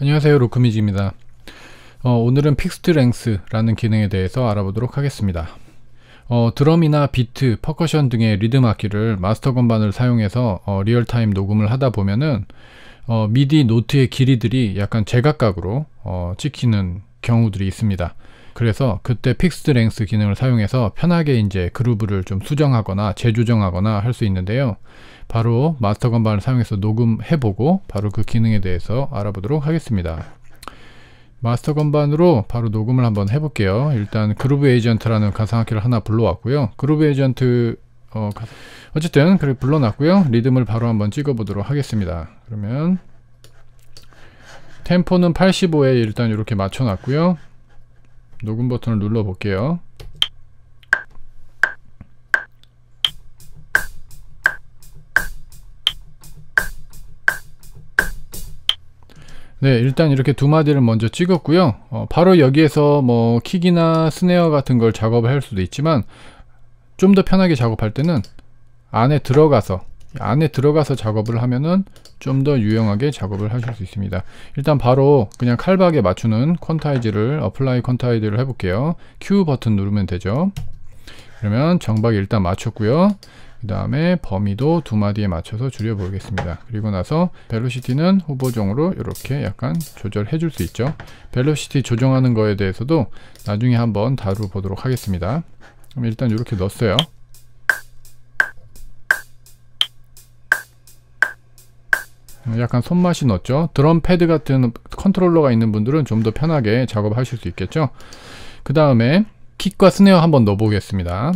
안녕하세요 로크미지입니다 어, 오늘은 픽스트랭스라는 기능에 대해서 알아보도록 하겠습니다 어, 드럼이나 비트, 퍼커션 등의 리듬 악기를 마스터 건반을 사용해서 어, 리얼타임 녹음을 하다 보면은 어, 미디 노트의 길이들이 약간 제각각으로 어, 찍히는 경우들이 있습니다 그래서 그때 픽스드 랭스 기능을 사용해서 편하게 이제 그루브를 좀 수정하거나 재조정하거나 할 수 있는데요. 바로 마스터 건반을 사용해서 녹음해보고 바로 그 기능에 대해서 알아보도록 하겠습니다. 마스터 건반으로 바로 녹음을 한번 해볼게요. 일단 그루브 에이전트라는 가상악기를 하나 불러왔고요. 그루브 에이전트 어, 어쨌든 그렇게 불러놨고요. 리듬을 바로 한번 찍어보도록 하겠습니다. 그러면 템포는 85에 일단 이렇게 맞춰놨고요. 녹음 버튼을 눌러 볼게요 네 일단 이렇게 두 마디를 먼저 찍었고요 어, 바로 여기에서 뭐 킥이나 스네어 같은 걸 작업을 할 수도 있지만 좀 더 편하게 작업할 때는 안에 들어가서 안에 들어가서 작업을 하면은 좀 더 유용하게 작업을 하실 수 있습니다 일단 바로 그냥 칼박에 맞추는 퀀타이즈를 어플라이 퀀타이즈를 해볼게요 Q 버튼 누르면 되죠 그러면 정박이 일단 맞췄고요 그 다음에 범위도 두 마디에 맞춰서 줄여 보겠습니다 그리고 나서 벨로시티는 후보종으로 이렇게 약간 조절해 줄 수 있죠 벨로시티 조정하는 거에 대해서도 나중에 한번 다루 보도록 하겠습니다 그럼 일단 이렇게 넣었어요 약간 손맛이 넣었죠 드럼 패드 같은 컨트롤러가 있는 분들은 좀 더 편하게 작업하실 수 있겠죠 그 다음에 킥과 스네어 한번 넣어 보겠습니다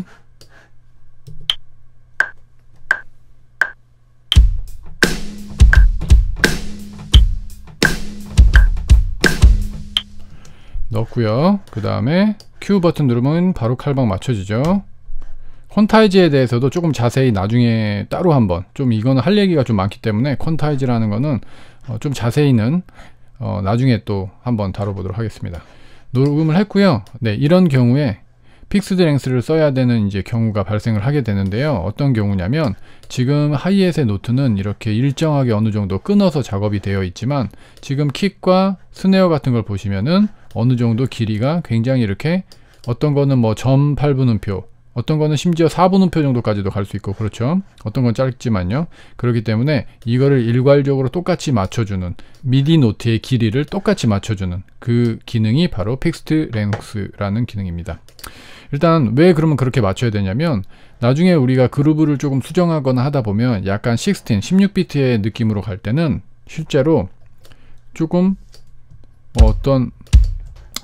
넣고요 그 다음에 Q 버튼 누르면 바로 칼방 맞춰지죠 퀀타이즈에 대해서도 조금 자세히 나중에 따로 한번 좀 이거는 할 얘기가 좀 많기 때문에 퀀타이즈라는 거는 어, 좀 자세히는 어, 나중에 또 한번 다뤄보도록 하겠습니다. 녹음을 했고요. 네, 이런 경우에 픽스드 랭스를 써야 되는 이제 경우가 발생을 하게 되는데요. 어떤 경우냐면 지금 하이햇의 노트는 이렇게 일정하게 어느 정도 끊어서 작업이 되어 있지만 지금 킥과 스네어 같은 걸 보시면은 어느 정도 길이가 굉장히 이렇게 어떤 거는 뭐 점 8분음표 어떤 거는 심지어 4분음표 정도까지도 갈 수 있고 그렇죠. 어떤 건 짧지만요. 그렇기 때문에 이거를 일괄적으로 똑같이 맞춰주는 미디 노트의 길이를 똑같이 맞춰주는 그 기능이 바로 픽스트 랭스라는 기능입니다. 일단 왜 그러면 그렇게 맞춰야 되냐면 나중에 우리가 그루브를 조금 수정하거나 하다 보면 약간 16, 16비트의 느낌으로 갈 때는 실제로 조금 어떤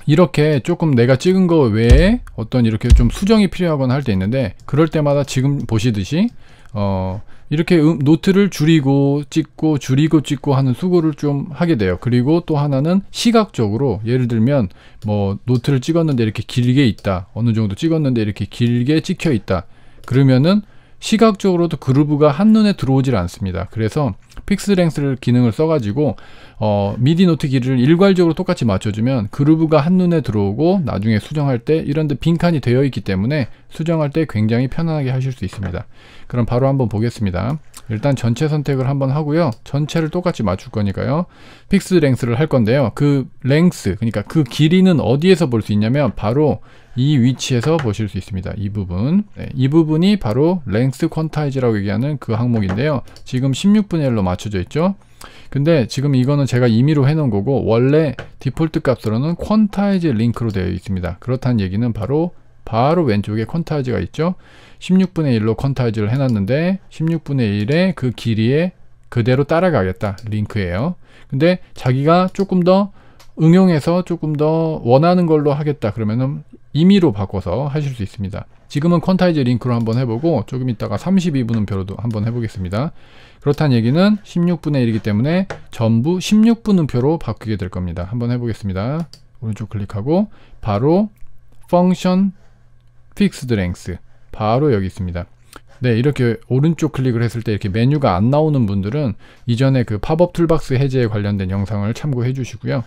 이렇게 조금 내가 찍은 거 외에 어떤 이렇게 좀 수정이 필요하거나 할 때 있는데 그럴 때마다 지금 보시듯이 어 이렇게 음, 노트를 줄이고 찍고 줄이고 찍고 하는 수고를 좀 하게 돼요 그리고 또 하나는 시각적으로 예를 들면 뭐 노트를 찍었는데 이렇게 길게 있다 어느 정도 찍었는데 이렇게 길게 찍혀 있다 그러면은 시각적으로도 그루브가 한눈에 들어오질 않습니다. 그래서 픽스랭스를 기능을 써가지고 어, 미디 노트 길이를 일괄적으로 똑같이 맞춰주면 그루브가 한눈에 들어오고 나중에 수정할 때 이런 데 빈칸이 되어 있기 때문에 수정할 때 굉장히 편안하게 하실 수 있습니다. 그럼 바로 한번 보겠습니다. 일단 전체 선택을 한번 하고요. 전체를 똑같이 맞출 거니까요. 픽스 랭스를 할 건데요. 그 랭스, 그러니까 그 길이는 어디에서 볼 수 있냐면 바로 이 위치에서 보실 수 있습니다. 이 부분. 네, 이 부분이 바로 랭스 퀀타이즈라고 얘기하는 그 항목인데요. 지금 16분의 1로 맞춰져 있죠. 근데 지금 이거는 제가 임의로 해놓은 거고 원래 디폴트 값으로는 퀀타이즈 링크로 되어 있습니다. 그렇다는 얘기는 바로 바로 왼쪽에 컨타지가 있죠. 16분의 1로 컨타지를 해놨는데 16분의 1의 그 길이에 그대로 따라가겠다. 링크예요. 근데 자기가 조금 더 응용해서 조금 더 원하는 걸로 하겠다. 그러면은 임의로 바꿔서 하실 수 있습니다. 지금은 컨타이즈 링크로 한번 해보고 조금 있다가 32분음표로도 한번 해보겠습니다. 그렇다는 얘기는 16분의 1이기 때문에 전부 16분음표로 바뀌게 될 겁니다. 한번 해보겠습니다. 오른쪽 클릭하고 바로 펑션 픽스드 랭스 바로 여기 있습니다. 네 이렇게 오른쪽 클릭을 했을 때 이렇게 메뉴가 안 나오는 분들은 이전에 그 팝업 툴박스 해제에 관련된 영상을 참고해 주시고요.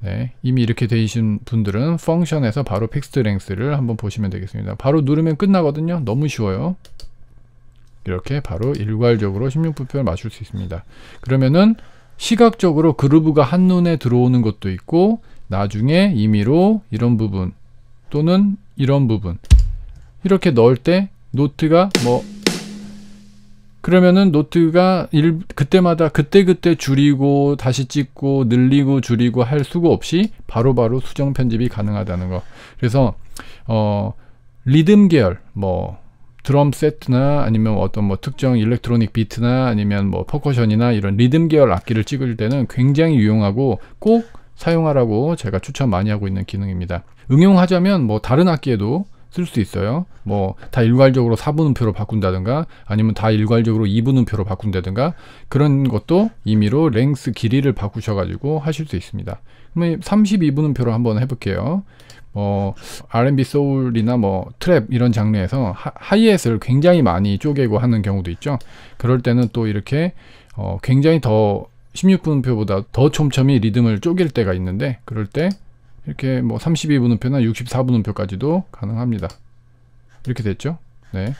네, 이미 이렇게 되신 분들은 펑션에서 바로 픽스드 랭스를 한번 보시면 되겠습니다. 바로 누르면 끝나거든요. 너무 쉬워요. 이렇게 바로 일괄적으로 16부표를 맞출 수 있습니다. 그러면은 시각적으로 그루브가 한눈에 들어오는 것도 있고 나중에 임의로 이런 부분 또는 이런 부분 이렇게 넣을 때 노트가 뭐 그러면은 노트가 일, 그때마다 그때그때 줄이고 다시 찍고 늘리고 줄이고 할수가 없이 바로바로 바로 수정 편집이 가능하다는 거 그래서 어 리듬 계열 뭐 드럼 세트나 아니면 어떤 뭐 특정 일렉트로닉 비트나 아니면 뭐 퍼커션이나 이런 리듬 계열 악기를 찍을 때는 굉장히 유용하고 꼭 사용하라고 제가 추천 많이 하고 있는 기능입니다. 응용하자면 뭐 다른 악기에도 쓸수 있어요. 뭐 다 일괄적으로 4분음표로 바꾼다든가 아니면 다 일괄적으로 2분음표로 바꾼다든가 그런 것도 임의로 랭스 길이를 바꾸셔 가지고 하실 수 있습니다. 그러 32분음표로 한번 해 볼게요. 뭐 R&B 소울이나 뭐 트랩 이런 장르에서 하, 이햇을 굉장히 많이 쪼개고 하는 경우도 있죠. 그럴 때는 또 이렇게 어, 굉장히 더 16분음표보다 더 촘촘히 리듬을 쪼갤 때가 있는데 그럴 때 이렇게 뭐 32분음표나 64분음표까지도 가능합니다. 이렇게 됐죠? 네.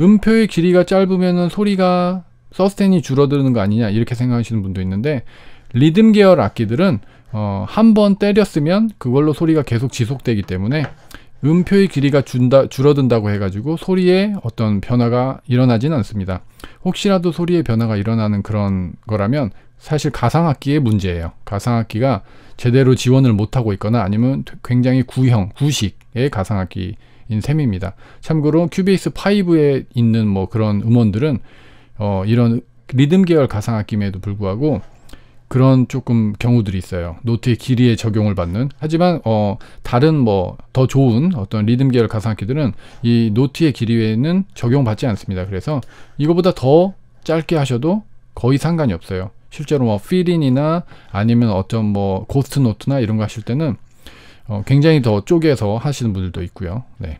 음표의 길이가 짧으면 소리가 서스텐이 줄어드는 거 아니냐 이렇게 생각하시는 분도 있는데 리듬 계열 악기들은 어, 한 번 때렸으면 그걸로 소리가 계속 지속되기 때문에 음표의 길이가 준다, 줄어든다고 해가지고 소리에 어떤 변화가 일어나지는 않습니다. 혹시라도 소리의 변화가 일어나는 그런 거라면 사실 가상악기의 문제예요. 가상악기가 제대로 지원을 못하고 있거나 아니면 굉장히 구형, 구식의 가상악기인 셈입니다. 참고로 큐베이스 5에 있는 뭐 그런 음원들은 어, 이런 리듬 계열 가상악기임에도 불구하고 그런 조금 경우들이 있어요. 노트의 길이에 적용을 받는. 하지만 어 다른 뭐 더 좋은 어떤 리듬 계열 가상악기들은 이 노트의 길이 에는 적용받지 않습니다. 그래서 이거보다 더 짧게 하셔도 거의 상관이 없어요. 실제로 뭐 필인이나 아니면 어떤 뭐 고스트 노트나 이런 거 하실 때는 어, 굉장히 더 쪼개서 하시는 분들도 있고요. 네.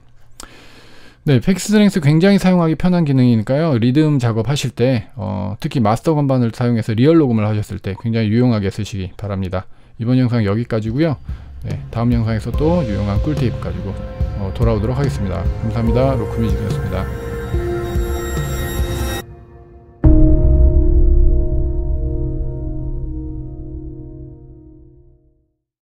네, 팩스드랭스 굉장히 사용하기 편한 기능이니까요. 리듬 작업하실 때, 어, 특히 마스터 건반을 사용해서 리얼 녹음을 하셨을 때 굉장히 유용하게 쓰시기 바랍니다. 이번 영상 여기까지고요. 네, 다음 영상에서 또 유용한 꿀팁 가지고 어, 돌아오도록 하겠습니다. 감사합니다. 로크뮤직이었습니다.